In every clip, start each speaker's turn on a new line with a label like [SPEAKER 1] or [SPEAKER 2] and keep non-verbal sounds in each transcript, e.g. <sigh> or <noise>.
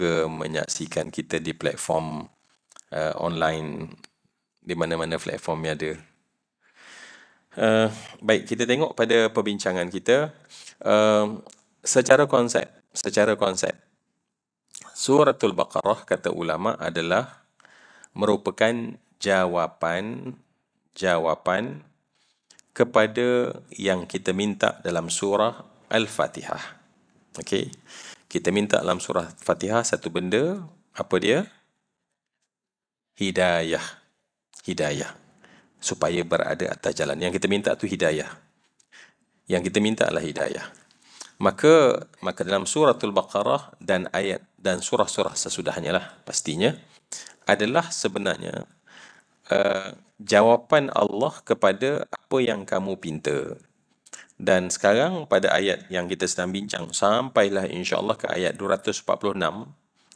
[SPEAKER 1] juga menyaksikan kita di platform uh, online di mana-mana platform yang ada. Uh, baik, kita tengok pada perbincangan kita uh, secara konsep, secara konsep. Suratul Baqarah kata ulama adalah merupakan jawapan jawapan kepada yang kita minta dalam surah Al-Fatihah. Okey kita minta dalam surah Fatihah satu benda, apa dia? Hidayah. Hidayah. Supaya berada atas jalan. Yang kita minta tu hidayah. Yang kita minta adalah hidayah. Maka maka dalam suratul Baqarah dan ayat dan surah-surah sesudahnya lah pastinya adalah sebenarnya uh, jawapan Allah kepada apa yang kamu pinta. Dan sekarang pada ayat yang kita sedang bincang sampailah insya-Allah ke ayat 246.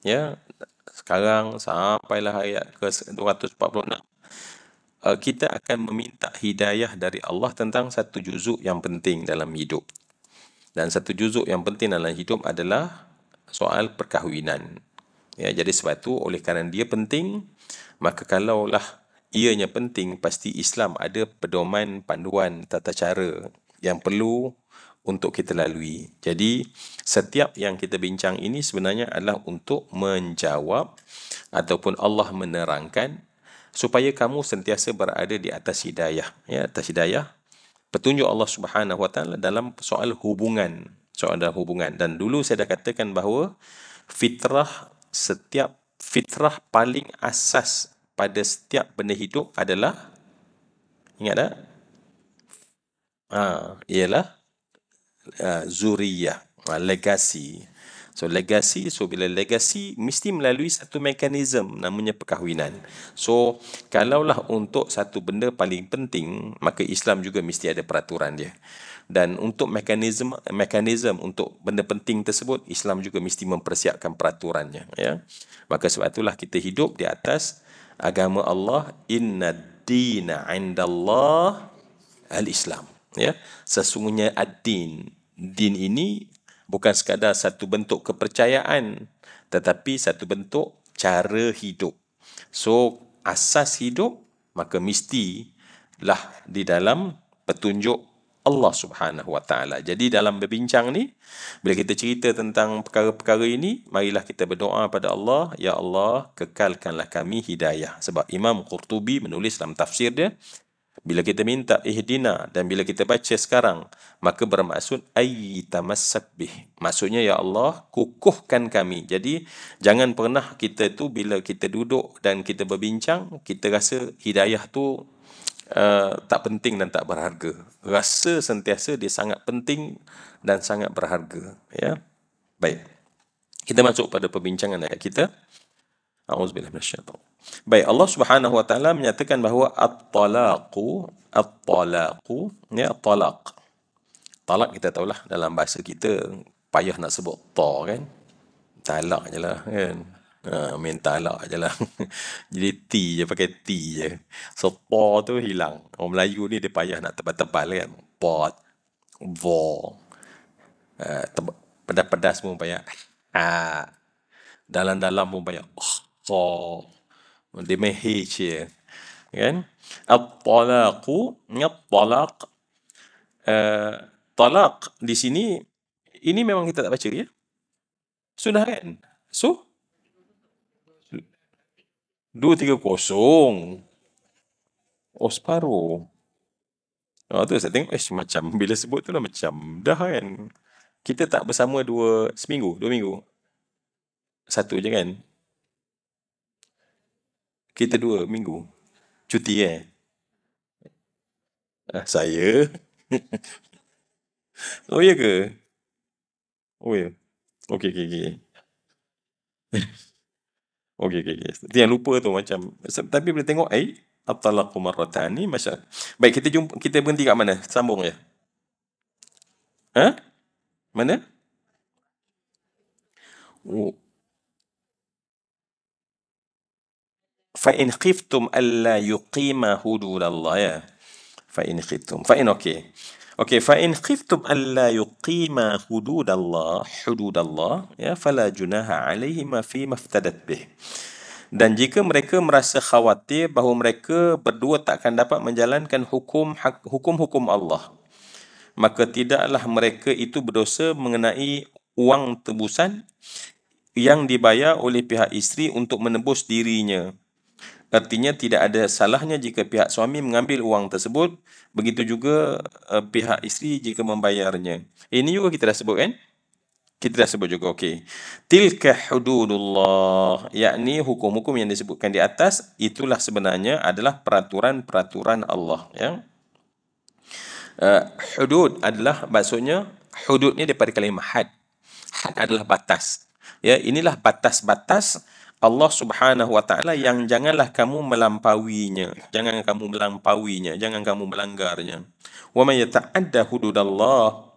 [SPEAKER 1] Ya. Sekarang sampailah ayat ke 246. Uh, eh, kita akan meminta hidayah dari Allah tentang satu juzuk yang penting dalam hidup. Dan satu juzuk yang penting dalam hidup adalah soal perkahwinan. Ya, jadi sebab itu oleh kerana dia penting, maka kalaulah ianya penting, pasti Islam ada pedoman, panduan, tata cara yang perlu untuk kita lalui. Jadi, setiap yang kita bincang ini sebenarnya adalah untuk menjawab ataupun Allah menerangkan supaya kamu sentiasa berada di atas hidayah, ya, atas hidayah. Petunjuk Allah Subhanahu Wa Taala dalam soal hubungan, soal dalam hubungan. Dan dulu saya dah katakan bahawa fitrah setiap fitrah paling asas pada setiap benda hidup adalah ingat tak? ha, ialah uh, zuriyah, uh, legasi. So legasi, so bila legasi mesti melalui satu mekanisme namanya perkahwinan. So kalaulah untuk satu benda paling penting, maka Islam juga mesti ada peraturan dia. Dan untuk mekanisme mekanisme untuk benda penting tersebut, Islam juga mesti mempersiapkan peraturannya. Ya? Maka sebab itulah kita hidup di atas agama Allah. Inna dina indallah al-Islam ya sesungguhnya ad-din din ini bukan sekadar satu bentuk kepercayaan tetapi satu bentuk cara hidup so asas hidup maka mesti lah di dalam petunjuk Allah Subhanahu Wa Taala. Jadi dalam berbincang ni bila kita cerita tentang perkara-perkara ini, marilah kita berdoa pada Allah, ya Allah, kekalkanlah kami hidayah. Sebab Imam Qurtubi menulis dalam tafsir dia, bila kita minta ihdina dan bila kita baca sekarang, maka bermaksud ayyitamassabih. Maksudnya, Ya Allah, kukuhkan kami. Jadi, jangan pernah kita tu bila kita duduk dan kita berbincang, kita rasa hidayah tu uh, tak penting dan tak berharga. Rasa sentiasa dia sangat penting dan sangat berharga. Ya, Baik. Kita masuk pada perbincangan ayat kita. A'udzubillah minasyaitan. Baik, Allah Subhanahu wa taala menyatakan bahawa at-talaqu at-talaqu ya talaq. Talak kita tahulah dalam bahasa kita payah nak sebut ta kan. Talak je lah kan. Ha, main talak je lah. <laughs> Jadi T je, pakai T je. So, pa tu hilang. Orang Melayu ni dia payah nak tebal-tebal kan. Pot, vo. Uh, pedas-pedas pun payah. Ha. Dalam-dalam pun payah. Oh at-talaq. Dia main H je. Kan? At-talaqu. At-talaq. Uh, eh, talak di sini ini memang kita tak baca ya sudah kan so dua 230 oh separuh oh tu saya tengok eh macam <laughs> bila sebut tu lah macam dah kan kita tak bersama dua seminggu dua minggu satu je kan kita dua minggu. Cuti eh. Ah, saya. <laughs> oh ya ke? Oh ya. Yeah. Okey okey okey. okey okey okey. Dia yang lupa tu macam tapi boleh tengok ai eh, at-talaqu marratani masya. Baik kita jumpa kita berhenti kat mana? Sambung ya. Ha? Mana? Oh. fa in khiftum alla yuqima hududallah ya fa in khiftum fa in okay okay fa in khiftum alla yuqima hududallah hududallah ya fala junaha alayhi ma fi maftadat bih dan jika mereka merasa khawatir bahawa mereka berdua tak akan dapat menjalankan hukum hukum-hukum Allah maka tidaklah mereka itu berdosa mengenai wang tebusan yang dibayar oleh pihak isteri untuk menebus dirinya Artinya tidak ada salahnya jika pihak suami mengambil wang tersebut. Begitu juga uh, pihak isteri jika membayarnya. Ini juga kita dah sebut kan? Kita dah sebut juga, okey. Tilka hududullah. Yakni hukum-hukum yang disebutkan di atas, itulah sebenarnya adalah peraturan-peraturan Allah. Ya? Uh, hudud adalah maksudnya, hudud ni daripada kalimah had. Had adalah batas. Ya, inilah batas-batas Allah Subhanahu Wa Taala yang janganlah kamu melampauinya, jangan kamu melampauinya, jangan kamu melanggarnya. Wa may yata'adda hududallah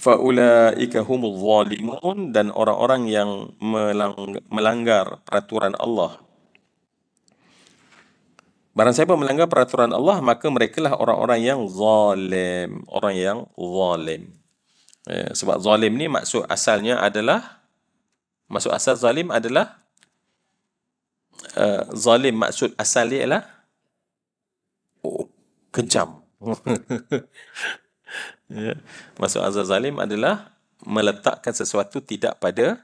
[SPEAKER 1] fa ulaika humuz zalimun dan orang-orang yang melanggar peraturan Allah Barang siapa melanggar peraturan Allah maka merekalah orang-orang yang zalim, orang yang zalim. Eh, sebab zalim ni maksud asalnya adalah Maksud asal zalim adalah uh, zalim maksud asal dia ialah oh, kejam. <laughs> yeah. Maksud asal zalim adalah meletakkan sesuatu tidak pada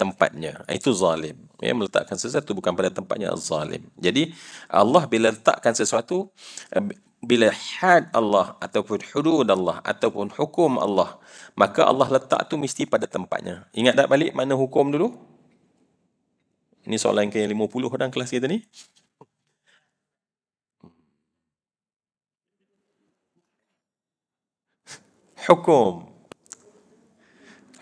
[SPEAKER 1] tempatnya. Itu zalim. Ya, meletakkan sesuatu bukan pada tempatnya zalim. Jadi Allah bila letakkan sesuatu eh, bila had Allah ataupun hudud Allah ataupun hukum Allah, maka Allah letak tu mesti pada tempatnya. Ingat tak balik mana hukum dulu? Ini soalan yang ke-50 dalam kelas kita ni. Hukum.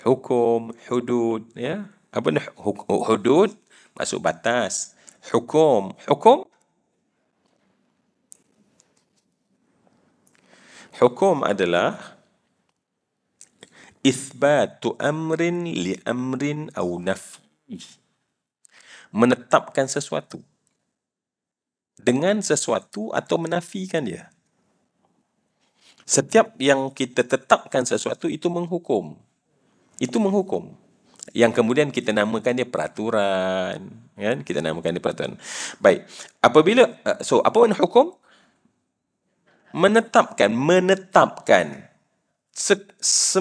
[SPEAKER 1] Hukum, hudud. Ya? Apa ni? Hudud, masuk batas. Hukum. Hukum, Hukum adalah Ithbatu amrin li amrin au naf'i Menetapkan sesuatu Dengan sesuatu atau menafikan dia Setiap yang kita tetapkan sesuatu itu menghukum Itu menghukum Yang kemudian kita namakan dia peraturan kan? Kita namakan dia peraturan Baik Apabila uh, So apa makna hukum? menetapkan menetapkan se, se,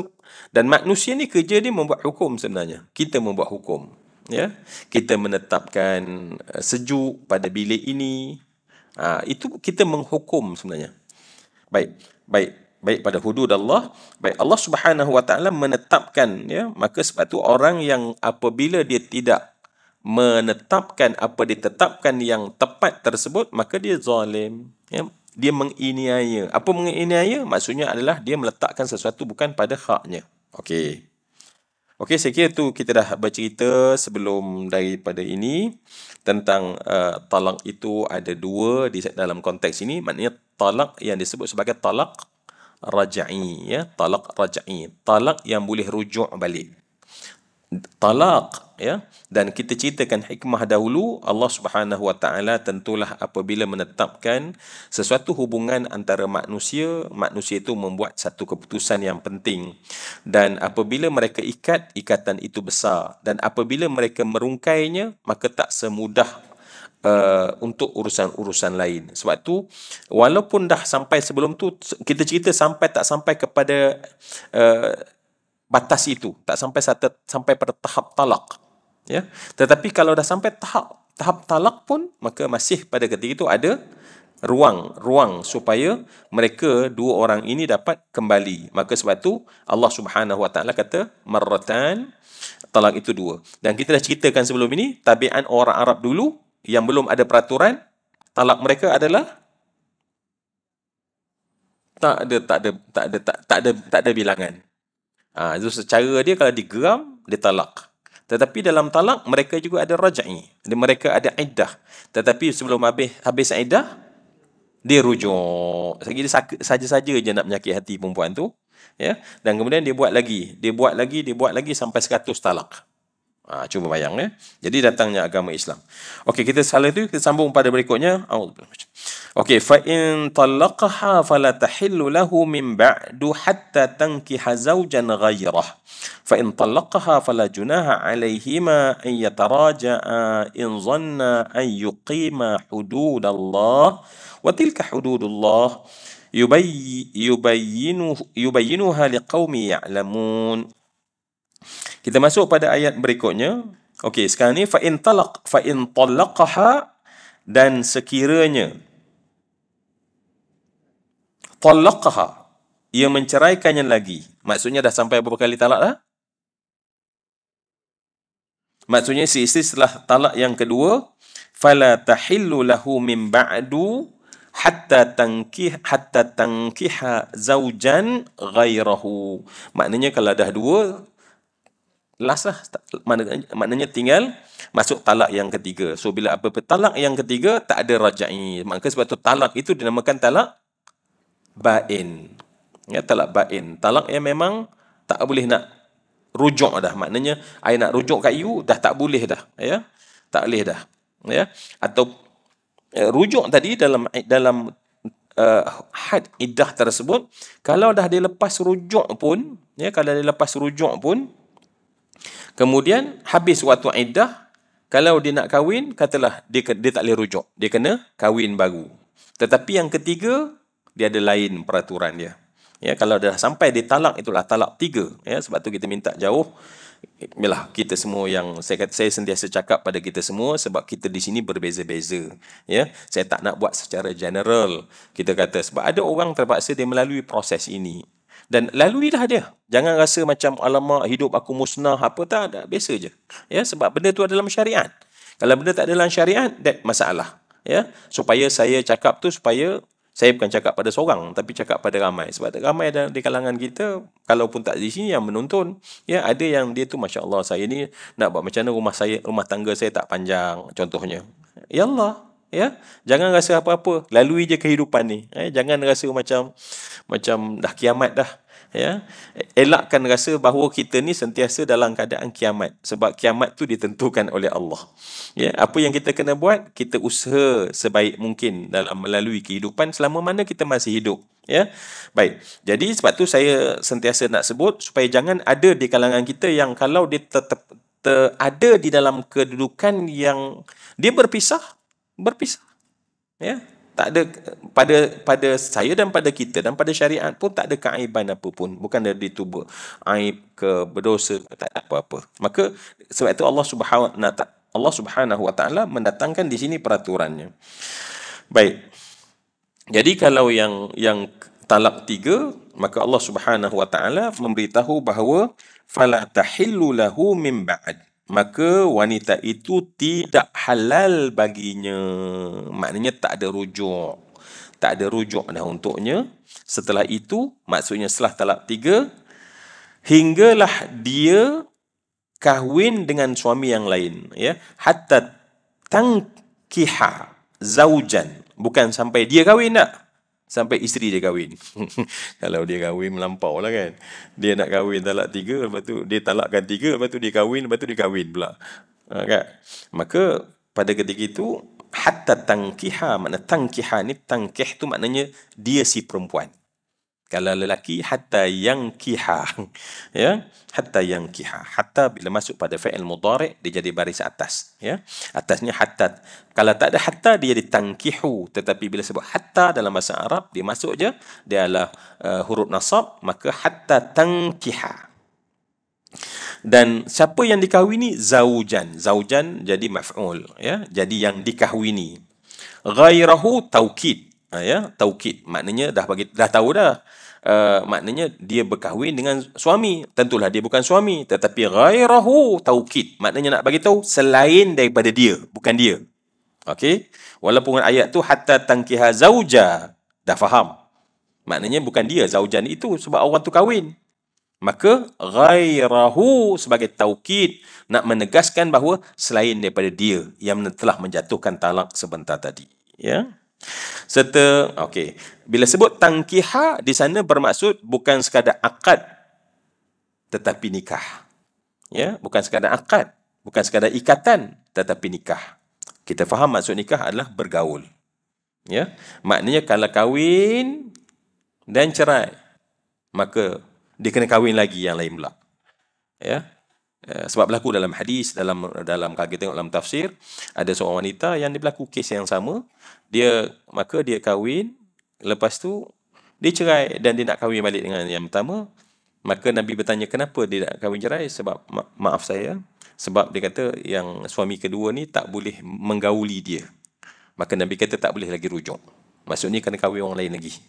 [SPEAKER 1] dan manusia ni kerja dia membuat hukum sebenarnya kita membuat hukum ya kita menetapkan eh, sejuk pada bilik ini ha, itu kita menghukum sebenarnya baik baik baik pada hudud Allah baik Allah Subhanahu wa taala menetapkan ya maka sebab tu orang yang apabila dia tidak menetapkan apa ditetapkan yang tepat tersebut maka dia zalim ya dia menginiaya. Apa menginiaya? Maksudnya adalah dia meletakkan sesuatu bukan pada haknya. Okey. Okey, saya kira tu kita dah bercerita sebelum daripada ini tentang uh, talak itu ada dua di dalam konteks ini. Maknanya talak yang disebut sebagai talak raja'i. Ya? Talak raja'i. Talak yang boleh rujuk balik talak ya dan kita ceritakan hikmah dahulu Allah Subhanahu wa taala tentulah apabila menetapkan sesuatu hubungan antara manusia manusia itu membuat satu keputusan yang penting dan apabila mereka ikat ikatan itu besar dan apabila mereka merungkainya maka tak semudah Uh, untuk urusan-urusan lain. Sebab tu walaupun dah sampai sebelum tu kita cerita sampai tak sampai kepada uh, batas itu tak sampai satu, sampai pada tahap talak ya tetapi kalau dah sampai tahap tahap talak pun maka masih pada ketika itu ada ruang ruang supaya mereka dua orang ini dapat kembali maka sebab itu Allah Subhanahu Wa Taala kata marratan talak itu dua dan kita dah ceritakan sebelum ini tabian orang Arab dulu yang belum ada peraturan talak mereka adalah tak ada tak ada tak ada tak, tak ada tak ada bilangan Ha, itu secara dia kalau digeram, dia talak. Tetapi dalam talak, mereka juga ada raja'i. Dia mereka ada iddah. Tetapi sebelum habis, habis iddah, dia rujuk. Sagi dia saja-saja je nak menyakit hati perempuan tu. Ya? Dan kemudian dia buat lagi. Dia buat lagi, dia buat lagi sampai 100 talak. Ha, cuba bayang ya. Jadi datangnya agama Islam. Okey, kita salah itu kita sambung pada berikutnya. Okey, fa in talaqaha fala tahillu lahu min ba'du hatta tankiha zawjan ghayrah. Fa in talaqaha fala junaha alayhima an yataraja'a in dhanna an yuqima hudud Allah wa tilka hudud Allah yubayyinu yubayyinuha liqaumi ya'lamun. Kita masuk pada ayat berikutnya. Okey, sekarang ni fa in talaq fa in talaqaha dan sekiranya talaqaha ia menceraikannya lagi. Maksudnya dah sampai beberapa kali talak dah? Maksudnya si isteri setelah talak yang kedua fala tahillu lahu min ba'du hatta tankih hatta tankiha zaujan ghairahu. Maknanya kalau dah dua last lah maknanya, maknanya tinggal masuk talak yang ketiga so bila apa talak yang ketiga tak ada raja'i maka sebab tu talak itu dinamakan talak bain ya talak bain talak yang memang tak boleh nak rujuk dah maknanya ai nak rujuk kat you dah tak boleh dah ya tak boleh dah ya atau eh, rujuk tadi dalam dalam uh, had iddah tersebut kalau dah dilepas rujuk pun ya kalau dilepas rujuk pun Kemudian habis waktu iddah, kalau dia nak kahwin, katalah dia, dia tak boleh rujuk. Dia kena kahwin baru. Tetapi yang ketiga, dia ada lain peraturan dia. Ya, kalau dah sampai dia talak, itulah talak tiga. Ya, sebab tu kita minta jauh. Yalah, kita semua yang saya, saya sentiasa cakap pada kita semua sebab kita di sini berbeza-beza. Ya, saya tak nak buat secara general. Kita kata sebab ada orang terpaksa dia melalui proses ini dan laluilah dia. Jangan rasa macam alamak hidup aku musnah apa tak ada biasa je. Ya sebab benda tu ada dalam syariat. Kalau benda tak ada dalam syariat that masalah. Ya supaya saya cakap tu supaya saya bukan cakap pada seorang tapi cakap pada ramai sebab tak ramai ada di kalangan kita kalaupun tak di sini yang menonton ya ada yang dia tu masya-Allah saya ni nak buat macam mana rumah saya rumah tangga saya tak panjang contohnya ya Allah ya jangan rasa apa-apa lalui je kehidupan ni eh jangan rasa macam macam dah kiamat dah ya elakkan rasa bahawa kita ni sentiasa dalam keadaan kiamat sebab kiamat tu ditentukan oleh Allah ya apa yang kita kena buat kita usaha sebaik mungkin dalam melalui kehidupan selama mana kita masih hidup ya baik jadi sebab tu saya sentiasa nak sebut supaya jangan ada di kalangan kita yang kalau dia tetap ada di dalam kedudukan yang dia berpisah berpisah. Ya, tak ada pada pada saya dan pada kita dan pada syariat pun tak ada keaiban apa pun bukan dari itu aib ke berdosa tak ada apa-apa maka sebab itu Allah Subhanahu Allah Subhanahu wa taala mendatangkan di sini peraturannya baik jadi kalau yang yang talak tiga maka Allah Subhanahu wa taala memberitahu bahawa fala tahillu lahu min ba'd maka wanita itu tidak halal baginya. Maknanya tak ada rujuk. Tak ada rujuk dah untuknya. Setelah itu, maksudnya setelah talak tiga, hinggalah dia kahwin dengan suami yang lain. Ya, Hatta tangkiha zaujan. Bukan sampai dia kahwin tak? Sampai isteri dia kahwin. <laughs> Kalau dia kahwin melampau lah kan. Dia nak kahwin talak tiga, lepas tu dia talakkan tiga, lepas tu dia kahwin, lepas tu dia kahwin pula. Ha, kan? Maka pada ketika itu, hatta tangkiha, makna tangkiha ni tangkih tu maknanya dia si perempuan. Kalau lelaki, hatta yang kiha. <laughs> ya? Hatta yang kiha. Hatta bila masuk pada fa'il mudarik, dia jadi baris atas. Ya? Atasnya hatta. Kalau tak ada hatta, dia jadi tangkihu. Tetapi bila sebut hatta dalam bahasa Arab, dia masuk je, dia adalah uh, huruf nasab, maka hatta tangkiha. Dan siapa yang dikahwini? Zaujan, zaujan jadi maf'ul. Ya? Jadi yang dikahwini. Ghairahu tawkid. Ha, ya, taukid maknanya dah bagi dah tahu dah. Uh, maknanya dia berkahwin dengan suami tentulah dia bukan suami tetapi ghairahu taukid maknanya nak bagi tahu selain daripada dia bukan dia okey walaupun ayat tu hatta tankiha zauja dah faham maknanya bukan dia zaujan itu sebab orang tu kahwin maka ghairahu sebagai taukid nak menegaskan bahawa selain daripada dia yang telah menjatuhkan talak sebentar tadi ya yeah? serta okey bila sebut tangkiha di sana bermaksud bukan sekadar akad tetapi nikah ya bukan sekadar akad bukan sekadar ikatan tetapi nikah kita faham maksud nikah adalah bergaul ya maknanya kalau kahwin dan cerai maka dia kena kahwin lagi yang lain pula ya Eh, sebab berlaku dalam hadis dalam dalam kalau kita tengok dalam tafsir ada seorang wanita yang dia berlaku kes yang sama dia maka dia kahwin lepas tu dia cerai dan dia nak kahwin balik dengan yang pertama maka nabi bertanya kenapa dia nak kahwin cerai sebab ma- maaf saya sebab dia kata yang suami kedua ni tak boleh menggauli dia maka nabi kata tak boleh lagi rujuk maksudnya kena kahwin orang lain lagi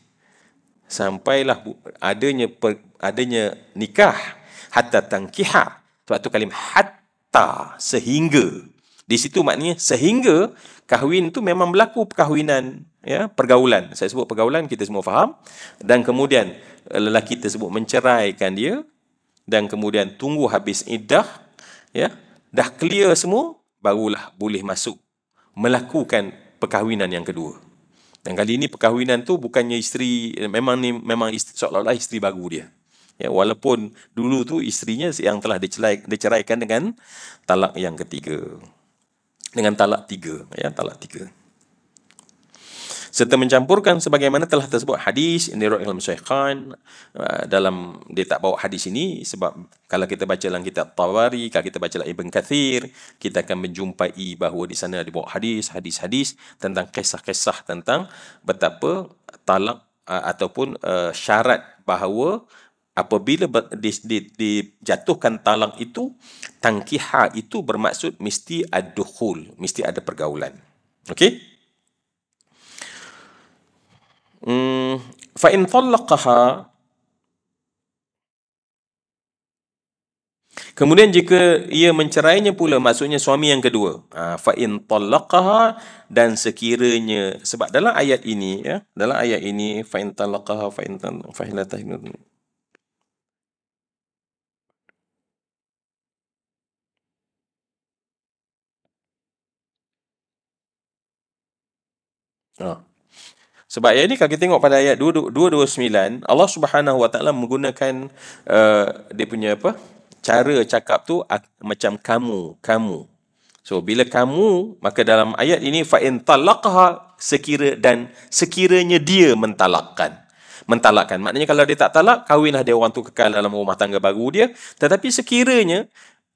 [SPEAKER 1] sampailah adanya per, adanya nikah hatta tangkihah sebab tu kalim hatta sehingga. Di situ maknanya sehingga kahwin tu memang berlaku perkahwinan ya pergaulan saya sebut pergaulan kita semua faham dan kemudian eh, lelaki tersebut menceraikan dia dan kemudian tunggu habis iddah ya dah clear semua barulah boleh masuk melakukan perkahwinan yang kedua dan kali ini perkahwinan tu bukannya isteri eh, memang ni memang isteri, seolah-olah isteri baru dia ya walaupun dulu tu istrinya yang telah diceraikan dengan talak yang ketiga dengan talak tiga ya talak tiga serta mencampurkan sebagaimana telah tersebut hadis ini dalam Khan dalam dia tak bawa hadis ini sebab kalau kita baca dalam kitab Tawari kalau kita baca dalam Ibn Kathir kita akan menjumpai bahawa di sana dibawa hadis hadis-hadis tentang kisah-kisah tentang betapa talak uh, ataupun uh, syarat bahawa apabila dijatuhkan talang itu tangkiha itu bermaksud mesti ada khul mesti ada pergaulan okey hmm fa in talaqaha Kemudian jika ia mencerainya pula, maksudnya suami yang kedua. Ha, fa in talaqaha dan sekiranya sebab dalam ayat ini ya, dalam ayat ini fa in talaqaha fa in fa Ha. Sebab ayat ini kalau kita tengok pada ayat 229, Allah Subhanahu Wa Taala menggunakan uh, dia punya apa? cara cakap tu uh, macam kamu, kamu. So bila kamu, maka dalam ayat ini fa in talaqaha sekira dan sekiranya dia mentalakkan mentalakkan. Maknanya kalau dia tak talak, kahwinlah dia orang tu kekal dalam rumah tangga baru dia. Tetapi sekiranya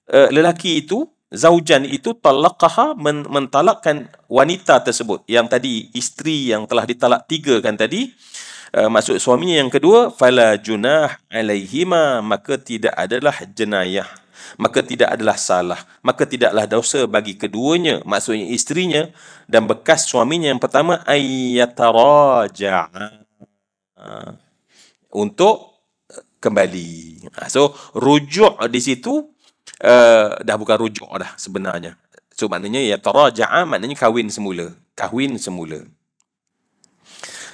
[SPEAKER 1] uh, lelaki itu zaujan itu talaqaha men- mentalakkan wanita tersebut yang tadi isteri yang telah ditalak tiga kan tadi uh, maksud suaminya yang kedua fala junah alaihima maka tidak adalah jenayah maka tidak adalah salah maka tidaklah dosa bagi keduanya maksudnya isterinya dan bekas suaminya yang pertama ayyataraja uh, untuk kembali uh, so rujuk di situ uh, dah bukan rujuk dah sebenarnya. So maknanya ya taraja'a maknanya kahwin semula. Kahwin semula.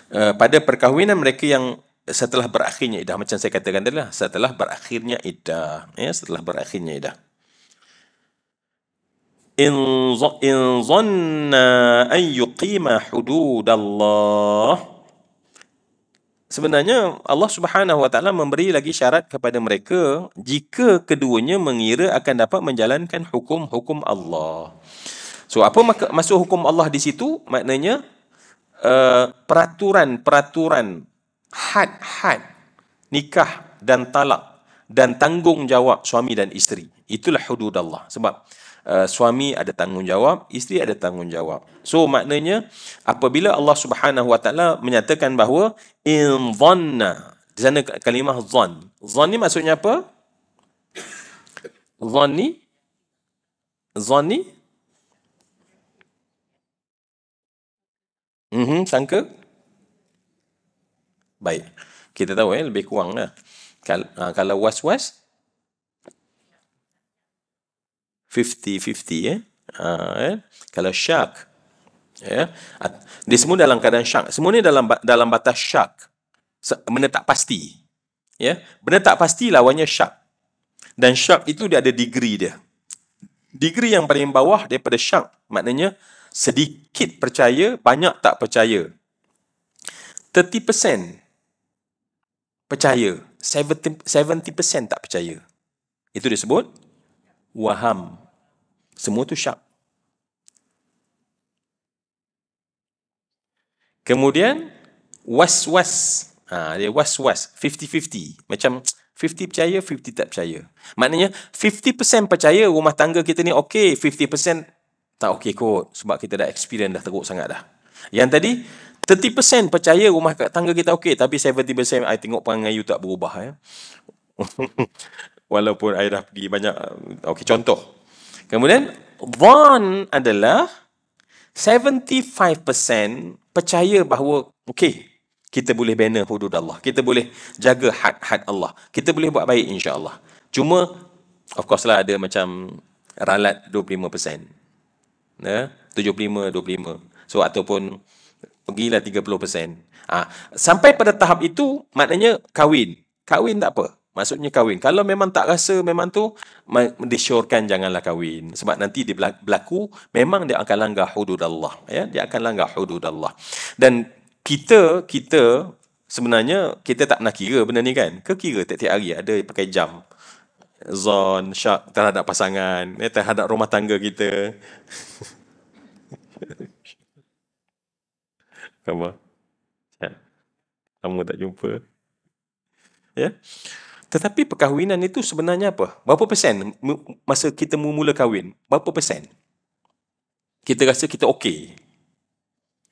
[SPEAKER 1] Uh, pada perkahwinan mereka yang setelah berakhirnya iddah macam saya katakan tadi lah setelah berakhirnya idah, ya setelah berakhirnya idah. in in zanna an yuqima hudud Allah sebenarnya Allah Subhanahu Wa Taala memberi lagi syarat kepada mereka jika keduanya mengira akan dapat menjalankan hukum-hukum Allah. So apa maksud hukum Allah di situ? Maknanya uh, peraturan-peraturan had-had nikah dan talak dan tanggungjawab suami dan isteri. Itulah hudud Allah. Sebab Eh, suami ada tanggungjawab, isteri ada tanggungjawab. So maknanya apabila Allah Subhanahu Wa Taala menyatakan bahawa in dhanna di sana kalimah dhan. Dhan ni maksudnya apa? Dhan ni dhan ni Mhm, sangka. Baik. Kita tahu eh lebih kurang Kal- ah, kalau was-was 50-50 ya. Ha, eh. Kalau syak ya. Eh? Di semua dalam keadaan syak. Semua ni dalam dalam batas syak. Benda tak pasti. yeah. Benda tak pasti lawannya syak. Dan syak itu dia ada degree dia. Degree yang paling bawah daripada syak. Maknanya sedikit percaya, banyak tak percaya. 30% percaya. 70% tak percaya. Itu disebut waham. Semua tu syak. Kemudian, was-was. Ha, dia was-was. 50-50. Macam 50 percaya, 50 tak percaya. Maknanya, 50% percaya rumah tangga kita ni okey. 50% tak okey kot. Sebab kita dah experience dah teruk sangat dah. Yang tadi, 30% percaya rumah tangga kita okey. Tapi 70% saya tengok perangai you tak berubah. Ya. <laughs> walaupun I dah pergi banyak. Uh, okey, contoh. Kemudian, Von adalah 75% percaya bahawa, okey, kita boleh bina hudud Allah. Kita boleh jaga had-had Allah. Kita boleh buat baik insya Allah. Cuma, of course lah ada macam ralat 25%. Ya, 75, 25. So, ataupun pergilah 30%. Ah, ha, sampai pada tahap itu, maknanya kahwin. Kahwin tak apa. Maksudnya kahwin. Kalau memang tak rasa memang tu, disyorkan janganlah kahwin. Sebab nanti dia berlaku, memang dia akan langgar hudud Allah. Ya? Dia akan langgar hudud Allah. Dan kita, kita sebenarnya, kita tak nak kira benda ni kan. Kekira tiap-tiap hari ada pakai jam. Zon, syak terhadap pasangan, ya, terhadap rumah tangga kita. <laughs> Kamu tak jumpa. Ya? Yeah? Tetapi perkahwinan itu sebenarnya apa? Berapa persen masa kita mula kahwin? Berapa persen? Kita rasa kita okey.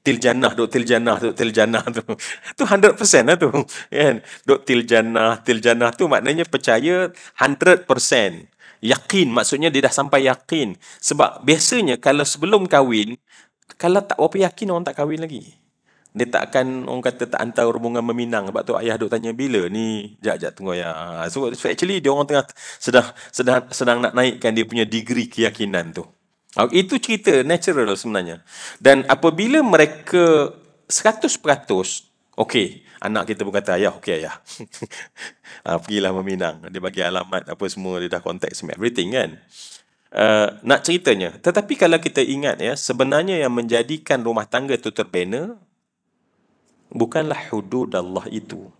[SPEAKER 1] Til jannah, dok til jannah, dok til jannah tu. <laughs> tu 100% lah tu. Kan? Dok til jannah, til jannah tu maknanya percaya 100%. Yakin, maksudnya dia dah sampai yakin. Sebab biasanya kalau sebelum kahwin, kalau tak berapa yakin orang tak kahwin lagi dia tak akan orang kata tak hantar rombongan meminang sebab tu ayah duk tanya bila ni jap jap tunggu ya so, so actually dia orang tengah sedang sedang sedang nak naikkan dia punya degree keyakinan tu oh, itu cerita natural sebenarnya dan apabila mereka 100% okey anak kita pun kata ayah okey ayah <laughs> ha, pergilah meminang dia bagi alamat apa semua dia dah contact semua everything kan Uh, nak ceritanya tetapi kalau kita ingat ya sebenarnya yang menjadikan rumah tangga itu terbina bukanlah hudud Allah itu.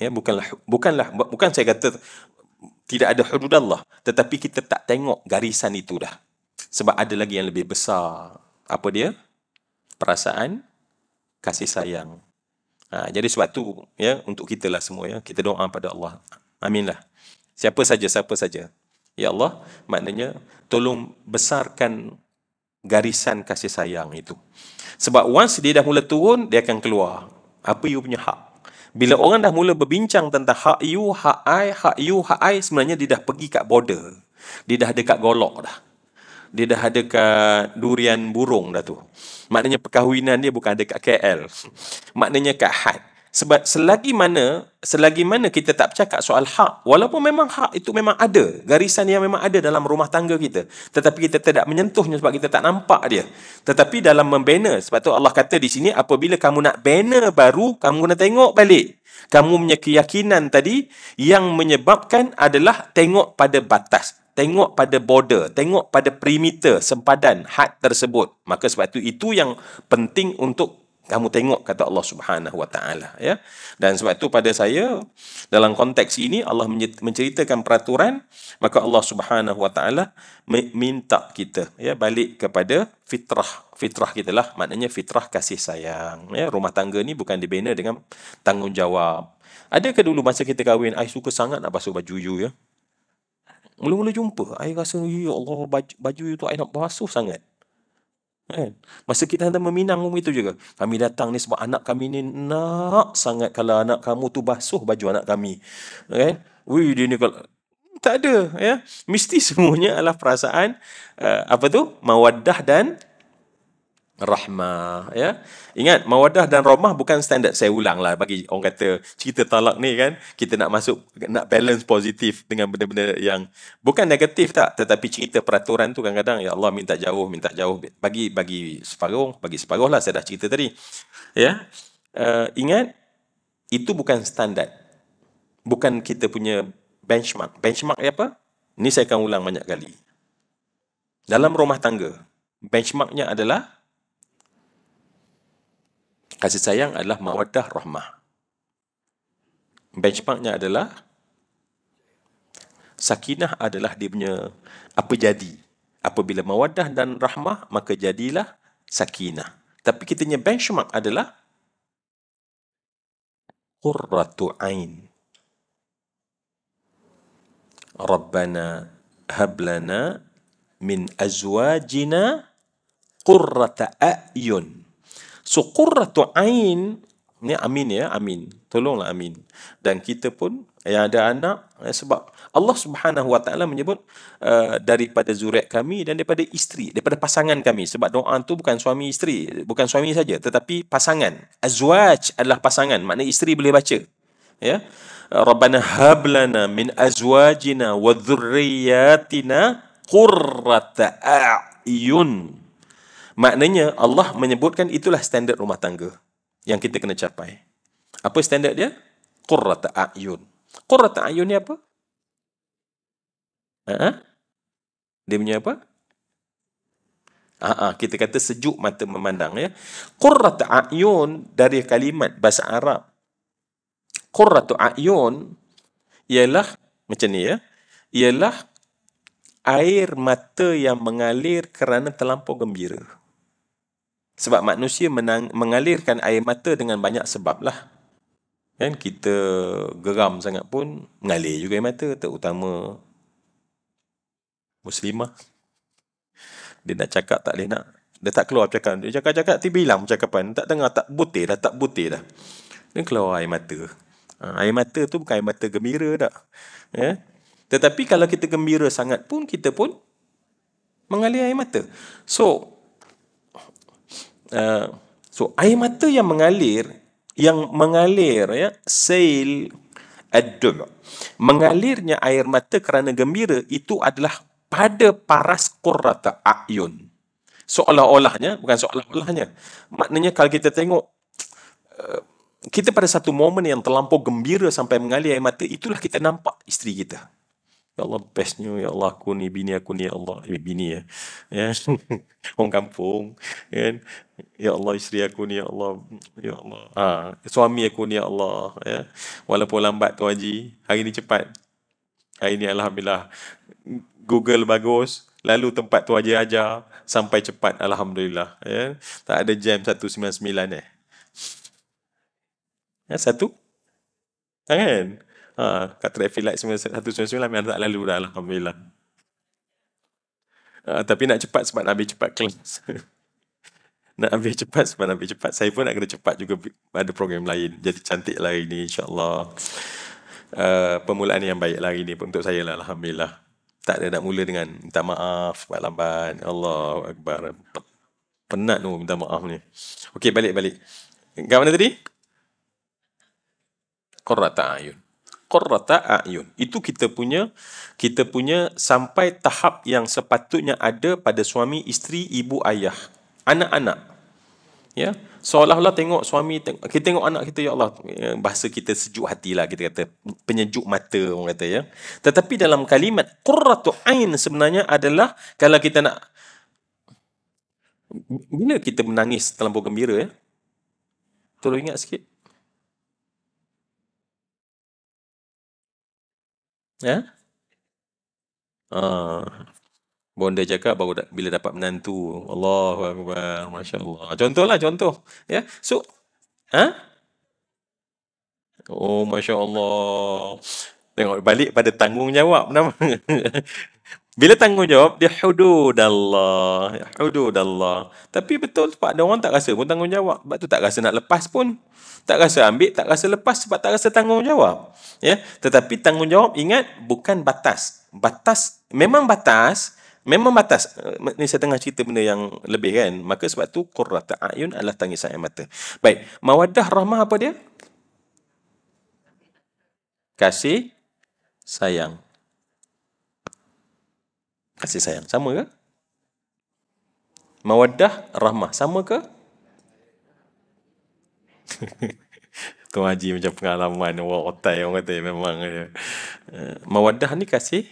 [SPEAKER 1] Ya, bukanlah bukanlah bukan saya kata tidak ada hudud Allah, tetapi kita tak tengok garisan itu dah. Sebab ada lagi yang lebih besar. Apa dia? Perasaan kasih sayang. Ha, jadi sebab tu ya untuk kita lah semua ya. Kita doa pada Allah. Aminlah. Siapa saja, siapa saja. Ya Allah, maknanya tolong besarkan garisan kasih sayang itu. Sebab once dia dah mula turun, dia akan keluar apa you punya hak bila orang dah mula berbincang tentang hak you, hak I, hak you, hak I sebenarnya dia dah pergi kat border dia dah dekat golok dah dia dah ada kat durian burung dah tu. Maknanya perkahwinan dia bukan ada kat KL. Maknanya kat had. Sebab selagi mana selagi mana kita tak bercakap soal hak, walaupun memang hak itu memang ada, garisan yang memang ada dalam rumah tangga kita. Tetapi kita tidak menyentuhnya sebab kita tak nampak dia. Tetapi dalam membina, sebab tu Allah kata di sini, apabila kamu nak bina baru, kamu kena tengok balik. Kamu punya keyakinan tadi yang menyebabkan adalah tengok pada batas. Tengok pada border, tengok pada perimeter, sempadan, had tersebut. Maka sebab itu, itu yang penting untuk kamu tengok kata Allah Subhanahu Wa Taala ya dan sebab itu pada saya dalam konteks ini Allah menceritakan peraturan maka Allah Subhanahu Wa Taala minta kita ya balik kepada fitrah fitrah kita lah maknanya fitrah kasih sayang ya rumah tangga ni bukan dibina dengan tanggungjawab ada ke dulu masa kita kahwin ai suka sangat nak basuh baju you ya mula-mula jumpa ai rasa ya Allah baju, baju you tu ai nak basuh sangat Kan? Masa kita hantar meminang umi itu juga. Kami datang ni sebab anak kami ni nak sangat kalau anak kamu tu basuh baju anak kami. Kan? Wih, dia ni kalau... Tak ada. Ya? Mesti semuanya adalah perasaan uh, apa tu? Mawaddah dan rahmah ya ingat mawadah dan rahmah bukan standard saya ulang lah bagi orang kata cerita talak ni kan kita nak masuk nak balance positif dengan benda-benda yang bukan negatif tak tetapi cerita peraturan tu kadang-kadang ya Allah minta jauh minta jauh bagi bagi separuh bagi separuh lah saya dah cerita tadi ya uh, ingat itu bukan standard bukan kita punya benchmark benchmark apa ni saya akan ulang banyak kali dalam rumah tangga benchmarknya adalah kasih sayang adalah mawadah rahmah. Benchmarknya adalah sakinah adalah dia punya apa jadi. Apabila mawadah dan rahmah, maka jadilah sakinah. Tapi kita punya benchmark adalah Qurratu Ain. Rabbana hablana min azwajina qurrata a'yun. So qurratu ain ni amin ya, amin. Tolonglah amin. Dan kita pun yang eh, ada anak ya, sebab Allah Subhanahu Wa Taala menyebut uh, daripada zuriat kami dan daripada isteri, daripada pasangan kami sebab doa tu bukan suami isteri, bukan suami saja tetapi pasangan. Azwaj adalah pasangan, makna isteri boleh baca. Ya. Rabbana hab lana min azwajina wa dhurriyyatina qurrata a'yun. Maknanya Allah menyebutkan itulah standard rumah tangga yang kita kena capai. Apa standard dia? Qurrata a'yun. Qurrata a'yun ni apa? Ha? ha? Dia punya apa? Ah, kita kata sejuk mata memandang ya. Qurrata a'yun dari kalimat bahasa Arab. Qurratu a'yun ialah macam ni ya. Ialah air mata yang mengalir kerana terlampau gembira. Sebab manusia menang, mengalirkan air mata dengan banyak sebab lah. Kan kita geram sangat pun mengalir juga air mata terutama muslimah. Dia nak cakap tak boleh nak. Dia tak keluar cakap. Dia cakap-cakap tiba hilang percakapan. Tak tengah tak butir dah. Tak butir dah. Dia keluar air mata. Ha, air mata tu bukan air mata gembira tak. Ya? Tetapi kalau kita gembira sangat pun, kita pun mengalir air mata. So, Uh, so air mata yang mengalir yang mengalir ya sail adum mengalirnya air mata kerana gembira itu adalah pada paras qurrata ayun seolah-olahnya bukan seolah-olahnya maknanya kalau kita tengok uh, kita pada satu momen yang terlampau gembira sampai mengalir air mata itulah kita nampak isteri kita Ya Allah bestnya Ya Allah aku ni bini aku ni Ya Allah eh, bini ya Ya <laughs> Orang kampung Ya Ya Allah isteri aku ni Ya Allah Ya Allah ha, Suami aku ni Ya Allah Ya Walaupun lambat tu Haji Hari ni cepat Hari ni Alhamdulillah Google bagus Lalu tempat tu Haji ajar Sampai cepat Alhamdulillah Ya Tak ada jam 199 eh Ya satu Kan? Ha, kat traffic light 199 memang tak lalu dah Alhamdulillah. Ha, tapi nak cepat sebab nak ambil cepat kelas. <laughs> nak ambil cepat sebab nak ambil cepat. Saya pun nak kena cepat juga ada program lain. Jadi cantik lah hari ni insyaAllah. Uh, permulaan yang baik lah hari ni untuk saya lah Alhamdulillah. Tak ada nak mula dengan minta maaf sebab lambat. Allah Akbar. Penat tu minta maaf ni. Okey balik-balik. Kat mana tadi? Qurrata Ayun qurrata ayun. Itu kita punya kita punya sampai tahap yang sepatutnya ada pada suami, isteri, ibu, ayah, anak-anak. Ya. Seolah-olah tengok suami tengok, kita tengok anak kita ya Allah ya, bahasa kita sejuk hati lah kita kata penyejuk mata orang kata ya. Tetapi dalam kalimat qurratu ain sebenarnya adalah kalau kita nak bila kita menangis terlalu gembira ya. Tolong ingat sikit. Ya? Ha. Ah. Bonda cakap baru da- bila dapat menantu. Allahu akbar, masya-Allah. Contohlah contoh, ya. So ha? Oh, masya-Allah. Tengok balik pada tanggungjawab nama. <laughs> Bila tanggungjawab dia hudud Allah, hudud Allah. Tapi betul sebab ada orang tak rasa pun tanggungjawab. Sebab tu tak rasa nak lepas pun. Tak rasa ambil, tak rasa lepas sebab tak rasa tanggungjawab. Ya, tetapi tanggungjawab ingat bukan batas. Batas memang batas, memang batas. Ini eh, saya tengah cerita benda yang lebih kan. Maka sebab tu qurratu ayun adalah tangisan air mata. Baik, mawaddah rahmah apa dia? Kasih sayang kasih sayang sama ke mawaddah rahmah sama ke <laughs> tu Haji macam pengalaman orang otai orang kata memang uh, mawaddah ni kasih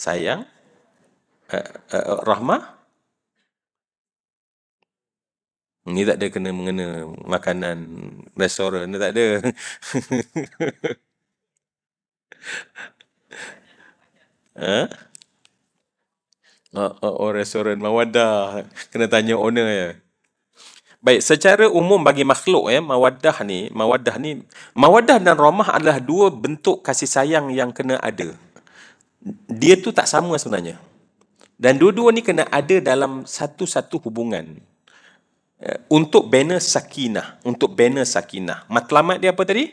[SPEAKER 1] sayang uh, uh, rahmah ni tak ada kena mengena makanan restoran ni tak ada ha? <laughs> Uh, uh, oh, restoran mawadah. Kena tanya owner ya. Baik, secara umum bagi makhluk ya, mawadah ni, mawadah ni, mawadah dan ramah adalah dua bentuk kasih sayang yang kena ada. Dia tu tak sama sebenarnya. Dan dua-dua ni kena ada dalam satu-satu hubungan. Eh, untuk bina sakinah, untuk bina sakinah. Matlamat dia apa tadi?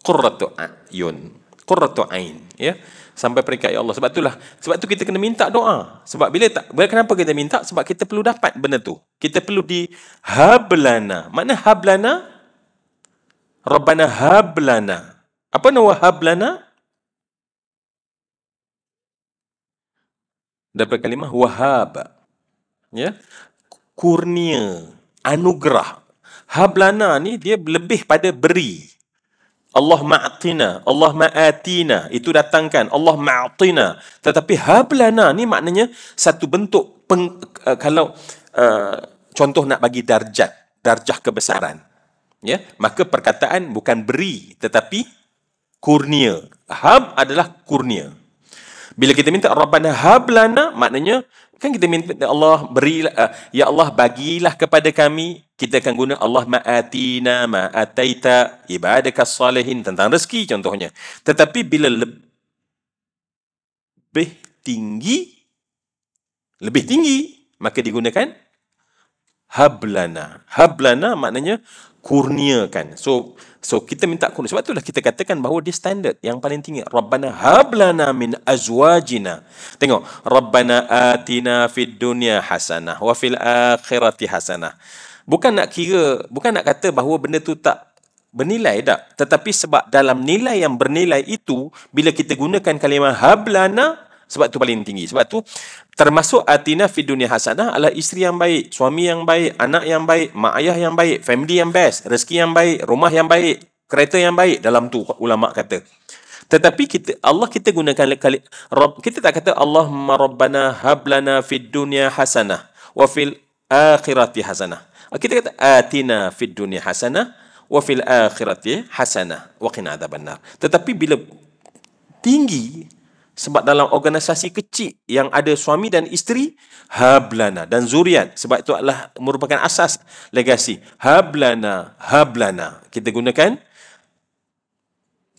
[SPEAKER 1] Qurratu ayun qurratu ain ya sampai peringkat ya Allah sebab itulah sebab itu kita kena minta doa sebab bila tak bila kenapa kita minta sebab kita perlu dapat benda tu kita perlu di hablana makna hablana rabbana hablana apa nama hablana Dapat kalimah wahab ya kurnia anugerah hablana ni dia lebih pada beri Allah ma'atina, Allah ma'atina, itu datangkan, Allah ma'atina. Tetapi hablana ni maknanya satu bentuk, peng, uh, kalau uh, contoh nak bagi darjat, darjah kebesaran. Ya, maka perkataan bukan beri, tetapi kurnia. Hab adalah kurnia. Bila kita minta Rabbana hablana, maknanya kan kita minta ya Allah beri uh, eh, ya Allah bagilah kepada kami kita akan guna Allah ma'atina ma'ataita ibadaka salihin tentang rezeki contohnya tetapi bila lebih tinggi lebih tinggi maka digunakan hablana hablana maknanya kurniakan so So kita minta kunut. Sebab itulah kita katakan bahawa dia standard yang paling tinggi. Rabbana hablana min azwajina. Tengok, Rabbana atina fid dunya hasanah wa fil akhirati hasanah. Bukan nak kira, bukan nak kata bahawa benda tu tak bernilai tak? Tetapi sebab dalam nilai yang bernilai itu, bila kita gunakan kalimah hablana, sebab tu paling tinggi. Sebab tu termasuk atina fi dunia hasanah adalah isteri yang baik, suami yang baik, anak yang baik, mak ayah yang baik, family yang best, rezeki yang baik, rumah yang baik, kereta yang baik dalam tu ulama kata. Tetapi kita Allah kita gunakan kali kita tak kata Allahumma rabbana hablana fid dunya hasanah wa fil akhirati hasanah. Kita kata atina fid dunya hasanah wa fil akhirati hasanah wa qina adzabannar. Tetapi bila tinggi sebab dalam organisasi kecil yang ada suami dan isteri hablana dan zuriat sebab itu adalah merupakan asas legasi hablana hablana kita gunakan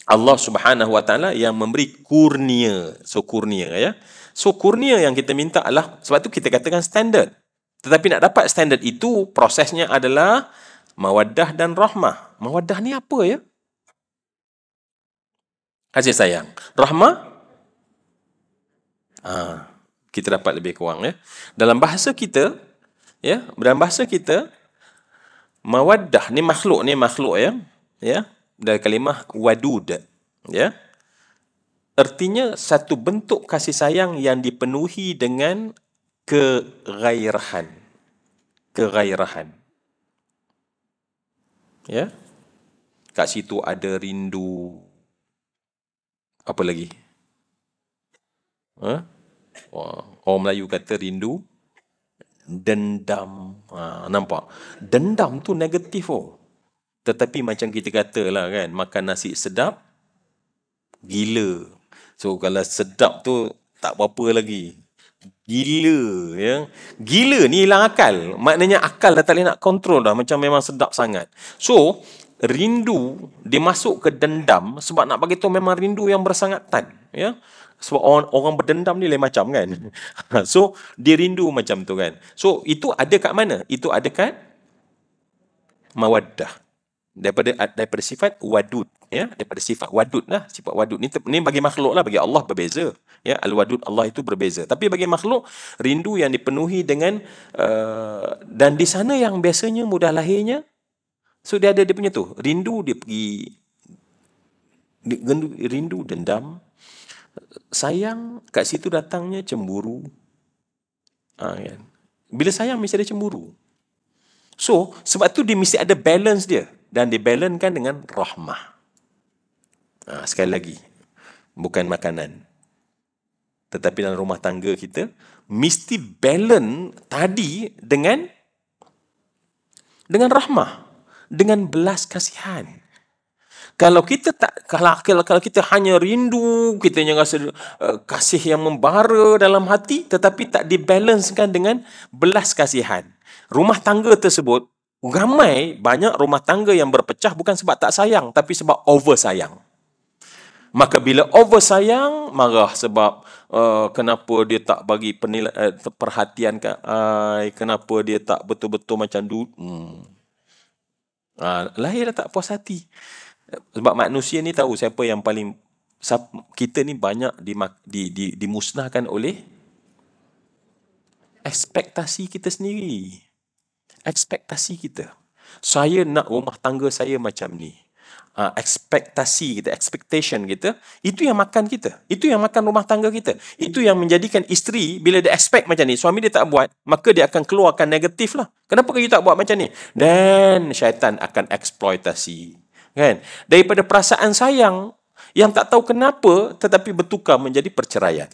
[SPEAKER 1] Allah Subhanahu Wa Taala yang memberi kurnia so kurnia ya so kurnia yang kita minta adalah sebab itu kita katakan standard tetapi nak dapat standard itu prosesnya adalah mawaddah dan rahmah mawaddah ni apa ya kasih sayang rahmah Ha, kita dapat lebih kurang ya. Dalam bahasa kita ya, dalam bahasa kita mawaddah ni makhluk ni makhluk ya. Ya, dari kalimah wadud ya. Artinya satu bentuk kasih sayang yang dipenuhi dengan kegairahan. Kegairahan. Ya. Kat situ ada rindu. Apa lagi? Oh Orang Melayu kata rindu dendam. Ha, nampak? Dendam tu negatif oh. Tetapi macam kita kata lah kan, makan nasi sedap, gila. So kalau sedap tu tak apa-apa lagi. Gila ya. Gila ni hilang akal. Maknanya akal dah tak boleh nak kontrol dah. Macam memang sedap sangat. So, rindu dimasuk ke dendam sebab nak bagi tu memang rindu yang bersangatan. Ya sebab orang, orang berdendam ni lain macam kan <laughs> so dia rindu macam tu kan so itu ada kat mana itu ada kat mawaddah daripada daripada sifat wadud ya daripada sifat wadud lah sifat wadud ni ni bagi makhluk lah bagi Allah berbeza ya al wadud Allah itu berbeza tapi bagi makhluk rindu yang dipenuhi dengan uh, dan di sana yang biasanya mudah lahirnya so dia ada dia punya tu rindu dia pergi rindu dendam sayang kat situ datangnya cemburu. Ha, kan? Bila sayang mesti ada cemburu. So, sebab tu dia mesti ada balance dia. Dan dibalankan dengan rahmah. Ha, sekali lagi, bukan makanan. Tetapi dalam rumah tangga kita, mesti balance tadi dengan dengan rahmah. Dengan belas kasihan kalau kita tak kalau, kalau kita hanya rindu kita yang rasa uh, kasih yang membara dalam hati tetapi tak dibalancekan dengan belas kasihan rumah tangga tersebut ramai banyak rumah tangga yang berpecah bukan sebab tak sayang tapi sebab over sayang maka bila over sayang marah sebab uh, kenapa dia tak bagi penila- eh, perhatian ke ai kenapa dia tak betul-betul macam du- hmm. Ha, lahirlah tak puas hati sebab manusia ni tahu siapa yang paling kita ni banyak di, di, di, dimusnahkan oleh ekspektasi kita sendiri ekspektasi kita saya nak rumah tangga saya macam ni uh, ekspektasi kita expectation kita itu yang makan kita itu yang makan rumah tangga kita itu yang menjadikan isteri bila dia expect macam ni suami dia tak buat maka dia akan keluarkan negatif lah kenapa kau tak buat macam ni dan syaitan akan eksploitasi kan daripada perasaan sayang yang tak tahu kenapa tetapi bertukar menjadi perceraian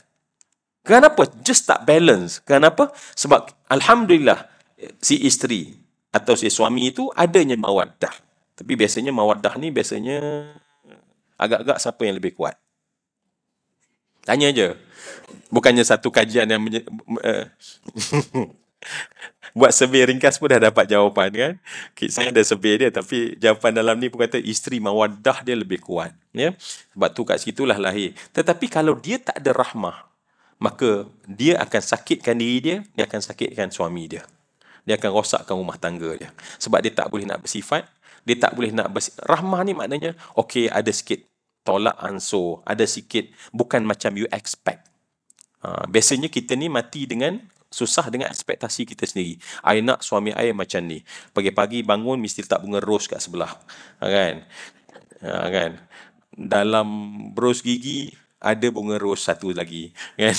[SPEAKER 1] kenapa just tak balance kenapa sebab alhamdulillah si isteri atau si suami itu adanya mawaddah tapi biasanya mawaddah ni biasanya agak-agak siapa yang lebih kuat tanya aja bukannya satu kajian yang uh, <laughs> <laughs> Buat survey ringkas pun dah dapat jawapan kan. Okay, saya ada survey dia tapi jawapan dalam ni pun kata isteri mawadah dia lebih kuat. Ya? Sebab tu kat lah lahir. Tetapi kalau dia tak ada rahmah, maka dia akan sakitkan diri dia, dia akan sakitkan suami dia. Dia akan rosakkan rumah tangga dia. Sebab dia tak boleh nak bersifat, dia tak boleh nak bersifat. Rahmah ni maknanya, okay, ada sikit tolak ansur, ada sikit bukan macam you expect. Ha, biasanya kita ni mati dengan susah dengan ekspektasi kita sendiri. I nak suami I macam ni. Pagi-pagi bangun mesti letak bunga rose kat sebelah. Ha, kan? Ha, kan? Dalam bros gigi ada bunga rose satu lagi. <laughs> Kan?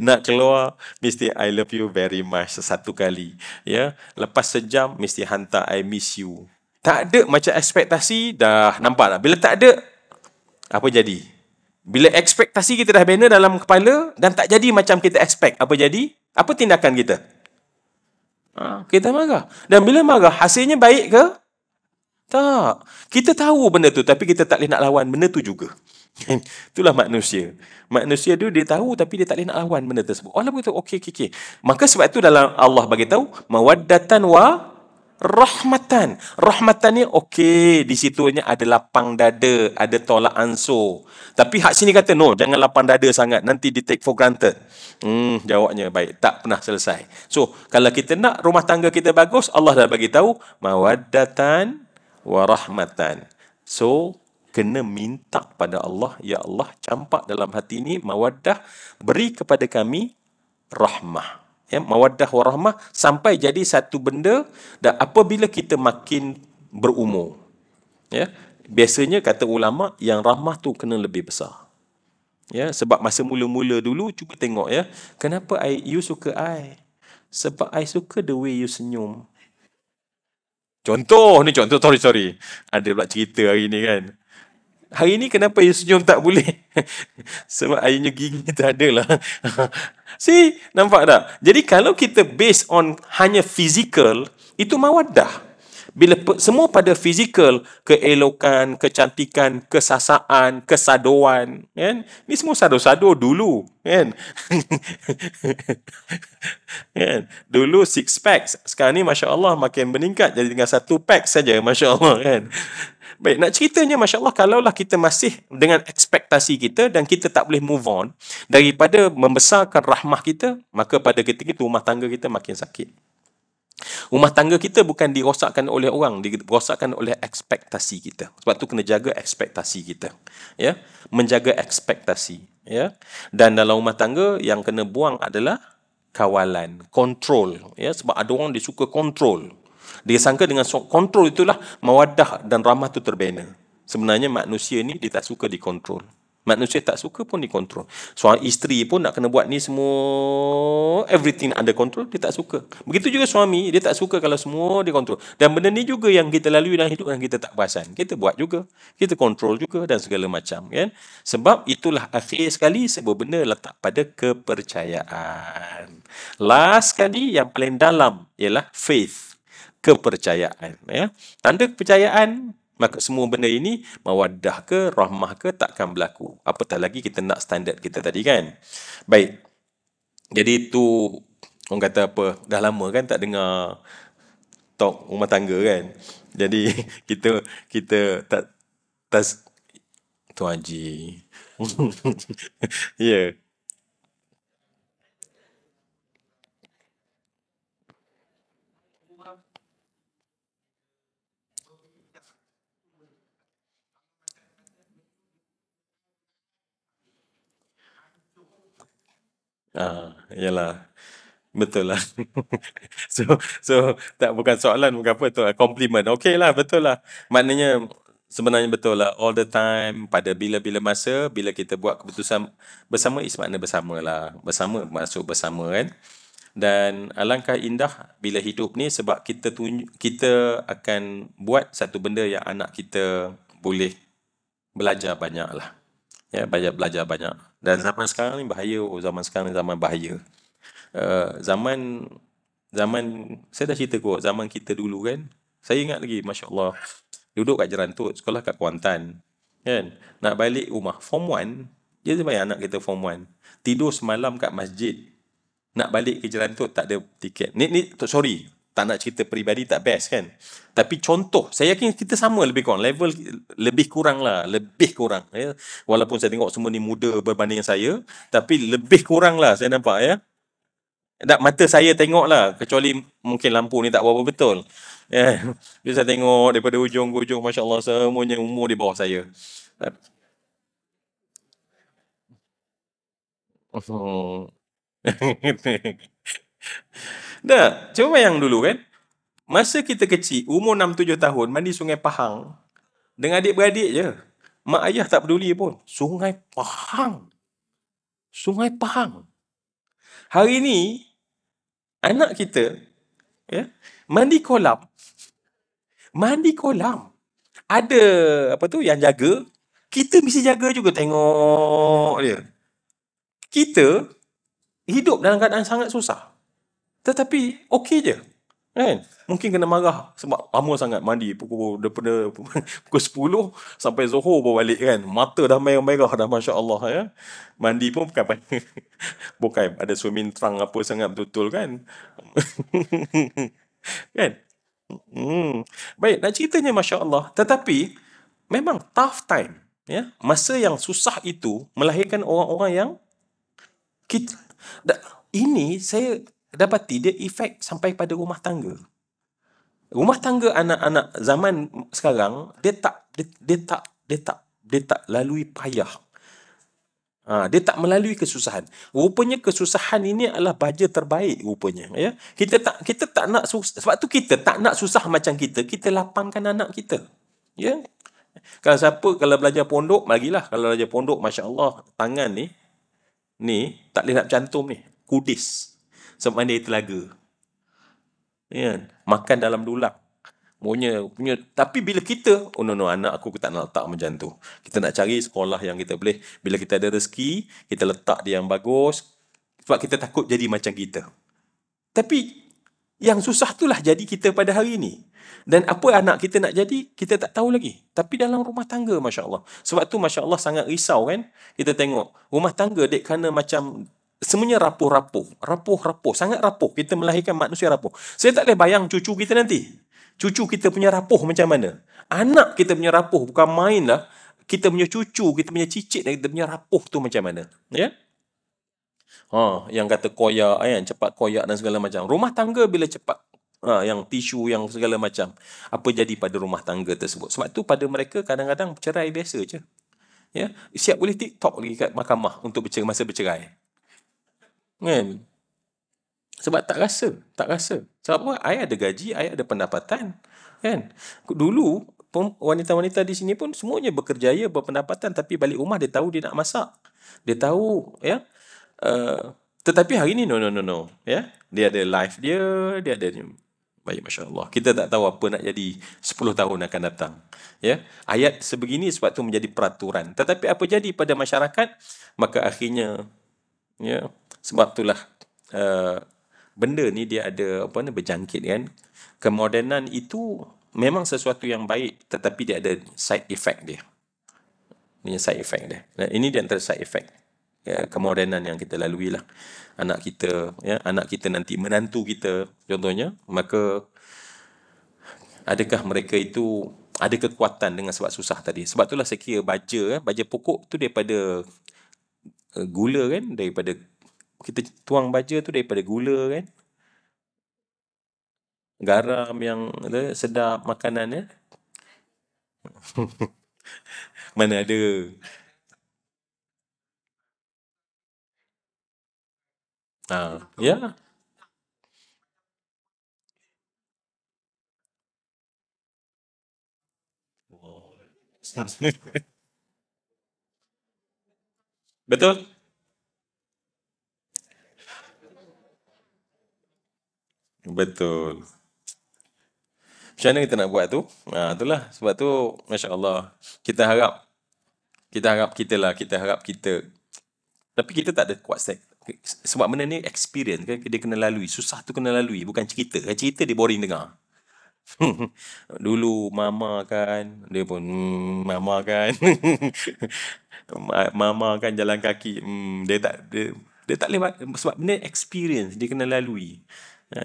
[SPEAKER 1] nak keluar mesti I love you very much satu kali. Ya, lepas sejam mesti hantar I miss you. Tak ada macam ekspektasi dah nampak lah. Bila tak ada apa jadi? Bila ekspektasi kita dah benar dalam kepala dan tak jadi macam kita expect, apa jadi? Apa tindakan kita? Ha, kita marah. Dan bila marah, hasilnya baik ke? Tak. Kita tahu benda tu, tapi kita tak boleh nak lawan benda tu juga. <laughs> Itulah manusia. Manusia tu dia tahu tapi dia tak boleh nak lawan benda tersebut. Allah itu okey, okey, okey. Maka sebab itu dalam Allah bagi tahu, mawaddatan wa rahmatan. Rahmatan ni okey, di situnya ada lapang dada, ada tolak ansur. Tapi hak sini kata no, jangan lapang dada sangat, nanti di take for granted. Hmm, jawabnya baik, tak pernah selesai. So, kalau kita nak rumah tangga kita bagus, Allah dah bagi tahu mawaddatan wa rahmatan. So, kena minta pada Allah, ya Allah, campak dalam hati ini mawaddah beri kepada kami rahmah ya mawaddah warahmah sampai jadi satu benda dan apabila kita makin berumur ya biasanya kata ulama yang rahmah tu kena lebih besar ya sebab masa mula-mula dulu cuba tengok ya kenapa I, you suka I sebab I suka the way you senyum contoh ni contoh sorry sorry ada pula cerita hari ni kan Hari ni kenapa you senyum tak boleh? <laughs> Sebab airnya gigi tak ada lah. <laughs> See, nampak tak? Jadi kalau kita based on hanya physical, itu mawadah bila pe, semua pada fizikal keelokan kecantikan kesasaan kesadoan kan ni semua sado-sado dulu kan <laughs> kan dulu six packs sekarang ni masya-Allah makin meningkat jadi tinggal satu pack saja <laughs> masya-Allah kan Baik, nak ceritanya Masya Allah, kalaulah kita masih dengan ekspektasi kita dan kita tak boleh move on daripada membesarkan rahmah kita, maka pada ketika itu rumah tangga kita makin sakit. Rumah tangga kita bukan dirosakkan oleh orang, dirosakkan oleh ekspektasi kita. Sebab tu kena jaga ekspektasi kita. Ya, menjaga ekspektasi, ya. Dan dalam rumah tangga yang kena buang adalah kawalan, kontrol, ya sebab ada orang dia suka kontrol. Dia sangka dengan kontrol itulah mawaddah dan rahmat tu terbina. Sebenarnya manusia ni dia tak suka dikontrol. Manusia tak suka pun dikontrol. Suami isteri pun nak kena buat ni semua everything under control dia tak suka. Begitu juga suami dia tak suka kalau semua dikontrol. Dan benda ni juga yang kita lalui dalam hidup yang kita tak perasan. Kita buat juga. Kita kontrol juga dan segala macam kan. Sebab itulah akhir sekali sebuah benda letak pada kepercayaan. Last sekali yang paling dalam ialah faith kepercayaan ya tanda kepercayaan maka semua benda ini mawaddah ke rahmah ke takkan berlaku apatah lagi kita nak standard kita tadi kan baik jadi itu orang kata apa dah lama kan tak dengar talk rumah tangga kan jadi <laughs> kita kita tak tas tuan haji <laughs> ya yeah. Ah, yalah. Betul lah. <laughs> so, so tak bukan soalan bukan apa tu. Lah, compliment. Okay lah, betul lah. Maknanya sebenarnya betul lah. All the time, pada bila-bila masa, bila kita buat keputusan bersama, is makna bersama lah. Bersama, masuk bersama kan. Dan alangkah indah bila hidup ni sebab kita tunj- kita akan buat satu benda yang anak kita boleh belajar banyak lah ya banyak belajar banyak dan zaman sekarang ni bahaya oh, zaman sekarang ni zaman bahaya uh, zaman zaman saya dah cerita kot zaman kita dulu kan saya ingat lagi Masya Allah duduk kat Jerantut sekolah kat Kuantan kan nak balik rumah form 1 dia sebab anak kita form 1 tidur semalam kat masjid nak balik ke Jerantut tak ada tiket ni ni sorry tak nak cerita peribadi tak best kan tapi contoh saya yakin kita sama lebih kurang level lebih kurang lah lebih kurang ya walaupun saya tengok semua ni muda berbanding saya tapi lebih kurang lah saya nampak ya tak mata saya tengok lah kecuali mungkin lampu ni tak berapa betul ya bila saya tengok daripada ujung ke ujung Masya Allah semuanya umur di bawah saya Oh. <laughs> Dah, cuba bayang dulu kan. Masa kita kecil, umur 6-7 tahun, mandi sungai Pahang. Dengan adik-beradik je. Mak ayah tak peduli pun. Sungai Pahang. Sungai Pahang. Hari ini, anak kita, ya, mandi kolam. Mandi kolam. Ada, apa tu, yang jaga. Kita mesti jaga juga tengok dia. Kita, hidup dalam keadaan sangat susah. Tetapi okey je. Kan? Mungkin kena marah sebab lama sangat mandi pukul daripada <laughs> pukul 10 sampai zohor baru balik kan. Mata dah merah-merah dah masya-Allah ya. Mandi pun bukan <laughs> bukan, bukan ada swimming trunk apa sangat betul kan. <laughs> kan? Hmm. Baik, nak ceritanya masya-Allah. Tetapi memang tough time ya. Masa yang susah itu melahirkan orang-orang yang kita, ini saya dapati dia efek sampai pada rumah tangga. Rumah tangga anak-anak zaman sekarang dia tak dia, dia tak dia tak dia tak lalui payah. Ha, dia tak melalui kesusahan. Rupanya kesusahan ini adalah baja terbaik rupanya ya. Kita tak kita tak nak susah. sebab tu kita tak nak susah macam kita. Kita lapangkan anak kita. Ya. Kalau siapa kalau belajar pondok bagilah kalau belajar pondok masya-Allah tangan ni ni tak boleh nak cantum ni. Kudis sebab mandi air telaga. Ya, kan? makan dalam dulang. Punya, punya tapi bila kita oh no no anak aku aku tak nak letak macam tu kita nak cari sekolah yang kita boleh bila kita ada rezeki kita letak dia yang bagus sebab kita takut jadi macam kita tapi yang susah tu lah jadi kita pada hari ini dan apa anak kita nak jadi kita tak tahu lagi tapi dalam rumah tangga masya-Allah sebab tu masya-Allah sangat risau kan kita tengok rumah tangga dek kerana macam semuanya rapuh-rapuh. Rapuh-rapuh. Sangat rapuh. Kita melahirkan manusia rapuh. Saya tak boleh bayang cucu kita nanti. Cucu kita punya rapuh macam mana. Anak kita punya rapuh. Bukan main lah. Kita punya cucu, kita punya cicit, kita punya rapuh tu macam mana. Ya? Ha, yang kata koyak, ayam, eh, cepat koyak dan segala macam. Rumah tangga bila cepat ha, yang tisu, yang segala macam. Apa jadi pada rumah tangga tersebut. Sebab tu pada mereka kadang-kadang bercerai biasa je. Ya? Siap boleh TikTok lagi kat mahkamah untuk bercerai, masa bercerai. Kan? Hmm. Sebab tak rasa, tak rasa. Sebab apa? Ayah ada gaji, ayah ada pendapatan. Kan? Dulu, wanita-wanita di sini pun semuanya bekerjaya, berpendapatan. Tapi balik rumah, dia tahu dia nak masak. Dia tahu, ya. Uh, tetapi hari ini no, no, no, no. Ya? Dia ada life dia, dia ada... Baik, Masya Allah. Kita tak tahu apa nak jadi 10 tahun akan datang. Ya? Ayat sebegini sebab tu menjadi peraturan. Tetapi apa jadi pada masyarakat? Maka akhirnya ya sebab itulah uh, benda ni dia ada apa ni berjangkit kan kemodenan itu memang sesuatu yang baik tetapi dia ada side effect dia punya side effect dia dan ini dia antara side effect ya, kemodenan yang kita lalui lah anak kita ya anak kita nanti menantu kita contohnya maka adakah mereka itu ada kekuatan dengan sebab susah tadi sebab itulah saya kira baja ya, baja pokok tu daripada Eh, gula kan daripada kita tuang baja tu daripada gula kan garam yang ada sedap makanan ya <laughs> mana ada ah ya yeah. Stop. Betul? Betul. Macam mana kita nak buat tu? Ha, itulah. Sebab tu, Masya Allah, kita harap, kita harap kita lah, kita harap kita. Tapi kita tak ada kuat set. Sebab benda ni experience kan, dia kena lalui. Susah tu kena lalui, bukan cerita. Kan cerita dia boring dengar. <laughs> dulu mama kan dia pun mm, mama kan <laughs> mama kan jalan kaki mm, dia tak dia, dia tak lewat sebab benda experience dia kena lalui ha.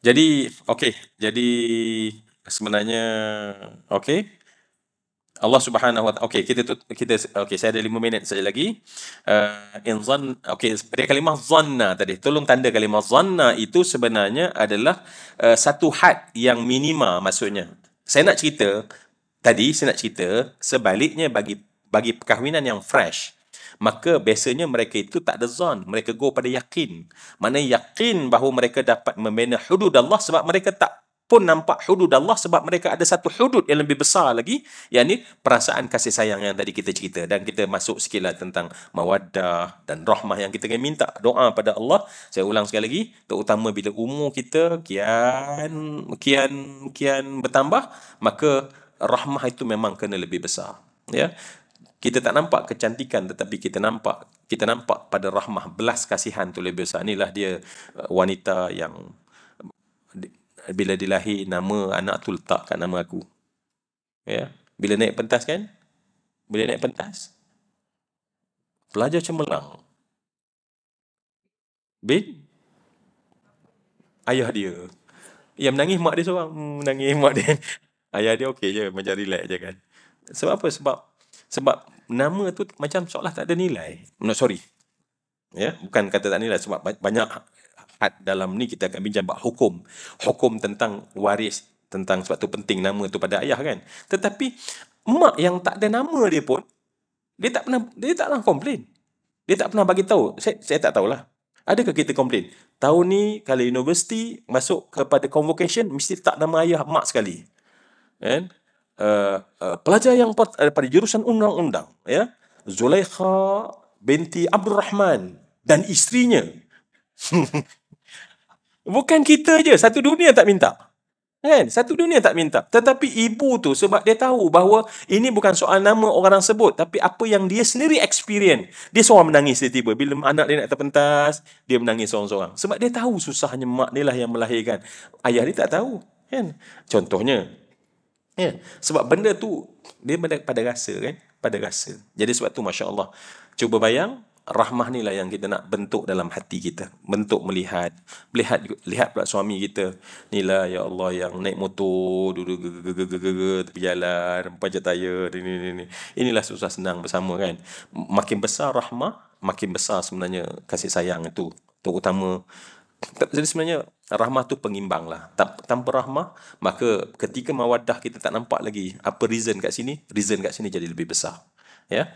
[SPEAKER 1] jadi okay, jadi sebenarnya okay. Allah Subhanahu wa ta'ala. Okey, kita kita okey, saya ada lima minit saja lagi. Uh, in zan, okey, pada kalimah zanna tadi. Tolong tanda kalimah zanna itu sebenarnya adalah uh, satu had yang minima maksudnya. Saya nak cerita tadi saya nak cerita sebaliknya bagi bagi perkahwinan yang fresh maka biasanya mereka itu tak ada zon mereka go pada yakin mana yakin bahawa mereka dapat membina hudud Allah sebab mereka tak pun nampak hudud Allah sebab mereka ada satu hudud yang lebih besar lagi yang perasaan kasih sayang yang tadi kita cerita dan kita masuk sikitlah tentang mawaddah dan rahmah yang kita kena minta doa pada Allah saya ulang sekali lagi terutama bila umur kita kian kian kian bertambah maka rahmah itu memang kena lebih besar ya kita tak nampak kecantikan tetapi kita nampak kita nampak pada rahmah belas kasihan tu lebih besar inilah dia uh, wanita yang bila dia lahir nama anak tu letak kat nama aku. Ya. Bila naik pentas kan? Bila naik pentas? Pelajar cemerlang. Bin? Ayah dia. Yang menangis mak dia seorang. Hmm, menangis mak dia. <laughs> Ayah dia okey je. Macam relax je kan. Sebab apa? Sebab sebab nama tu macam seolah tak ada nilai. No, sorry. Ya, bukan kata tak nilai sebab banyak had dalam ni kita akan bincang bab hukum hukum tentang waris tentang sebab tu penting nama tu pada ayah kan tetapi mak yang tak ada nama dia pun dia tak pernah dia taklah komplain dia tak pernah bagi tahu saya saya tak tahulah adakah kita komplain tahun ni kalau universiti masuk kepada convocation mesti tak nama ayah mak sekali kan uh, uh, pelajar yang daripada eh, jurusan undang-undang ya Zulaikha binti Abdul Rahman dan isterinya <laughs> Bukan kita je, satu dunia tak minta. Kan? Satu dunia tak minta. Tetapi ibu tu sebab dia tahu bahawa ini bukan soal nama orang sebut tapi apa yang dia sendiri experience. Dia seorang menangis dia tiba. Bila anak dia nak terpentas, dia menangis seorang-seorang. Sebab dia tahu susahnya mak dia lah yang melahirkan. Ayah dia tak tahu. Kan? Contohnya, ya? sebab benda tu dia pada rasa kan? Pada rasa. Jadi sebab tu Masya Allah. Cuba bayang, rahmah ni lah yang kita nak bentuk dalam hati kita bentuk melihat melihat lihat pula suami kita ni lah ya Allah yang naik motor duduk berjalan pajak tayar ini, ini, ini. inilah susah senang bersama kan makin besar rahmah makin besar sebenarnya kasih sayang itu terutama jadi sebenarnya rahmah tu pengimbang lah tanpa rahmah maka ketika mawadah kita tak nampak lagi apa reason kat sini reason kat sini jadi lebih besar ya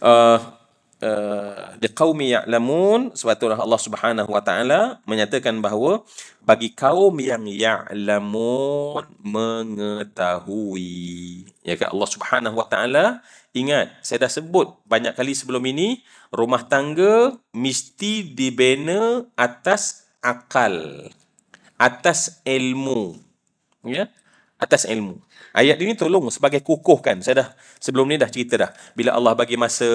[SPEAKER 1] uh, Eh, liqaumi ya'lamun sepatutnya Allah Subhanahu wa taala menyatakan bahawa bagi kaum yang ya'lamun mengetahui ya kan Allah Subhanahu wa taala ingat saya dah sebut banyak kali sebelum ini rumah tangga mesti dibina atas akal atas ilmu ya atas ilmu Ayat ini tolong sebagai kukuh kan. Saya dah sebelum ni dah cerita dah. Bila Allah bagi masa,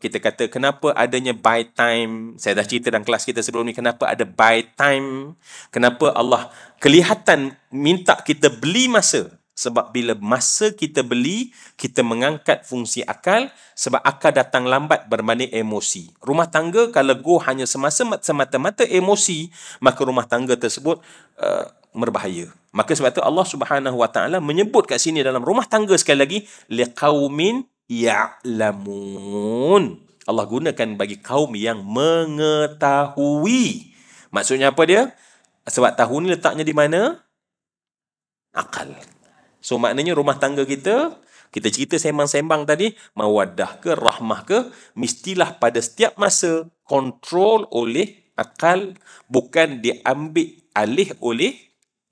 [SPEAKER 1] kita kata kenapa adanya by time. Saya dah cerita dalam kelas kita sebelum ni kenapa ada by time. Kenapa Allah kelihatan minta kita beli masa. Sebab bila masa kita beli, kita mengangkat fungsi akal sebab akal datang lambat berbanding emosi. Rumah tangga kalau go hanya semasa semata-mata emosi, maka rumah tangga tersebut uh, merbahaya. Maka sebab itu Allah Subhanahu Wa Taala menyebut kat sini dalam rumah tangga sekali lagi liqaumin ya'lamun. Allah gunakan bagi kaum yang mengetahui. Maksudnya apa dia? Sebab tahu ni letaknya di mana? Akal. So maknanya rumah tangga kita kita cerita sembang-sembang tadi, mawaddah ke, rahmah ke, mestilah pada setiap masa kontrol oleh akal, bukan diambil alih oleh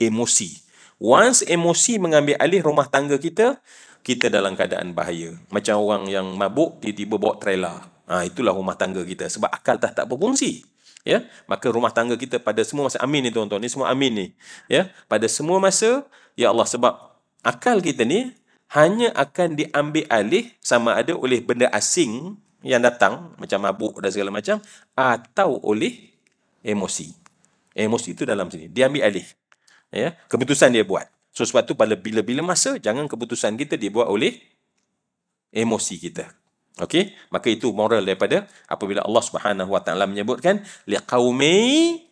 [SPEAKER 1] emosi. Once emosi mengambil alih rumah tangga kita, kita dalam keadaan bahaya. Macam orang yang mabuk, tiba-tiba bawa trailer. Ha, itulah rumah tangga kita. Sebab akal dah tak berfungsi. Ya? Maka rumah tangga kita pada semua masa, amin ni tuan-tuan, ni semua amin ni. Ya? Pada semua masa, ya Allah, sebab akal kita ni, hanya akan diambil alih sama ada oleh benda asing yang datang macam mabuk dan segala macam atau oleh emosi. Emosi itu dalam sini diambil alih ya keputusan dia buat so sebab pada bila-bila masa jangan keputusan kita dibuat oleh emosi kita okey maka itu moral daripada apabila Allah Subhanahu Wa Taala menyebutkan liqaumi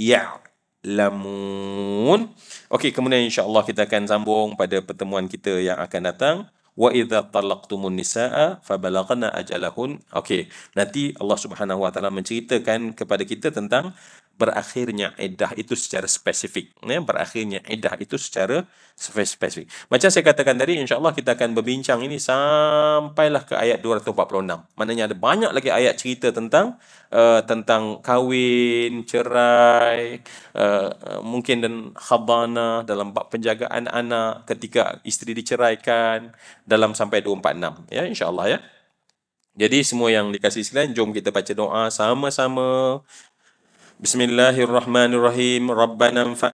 [SPEAKER 1] ya lamun okey kemudian insyaallah kita akan sambung pada pertemuan kita yang akan datang wa idza talaqtumun nisaa fa balaghna ajalahun okey nanti Allah Subhanahu wa taala menceritakan kepada kita tentang berakhirnya edah itu secara spesifik ya berakhirnya edah itu secara spesifik macam saya katakan tadi insyaallah kita akan berbincang ini sampailah ke ayat 246 maknanya ada banyak lagi ayat cerita tentang uh, tentang kahwin cerai uh, mungkin dan khabana dalam bab penjagaan anak ketika isteri diceraikan dalam sampai 246 ya insyaallah ya jadi semua yang dikasih sekalian, jom kita baca doa sama-sama. بسم الله الرحمن الرحيم ربنا انفعنا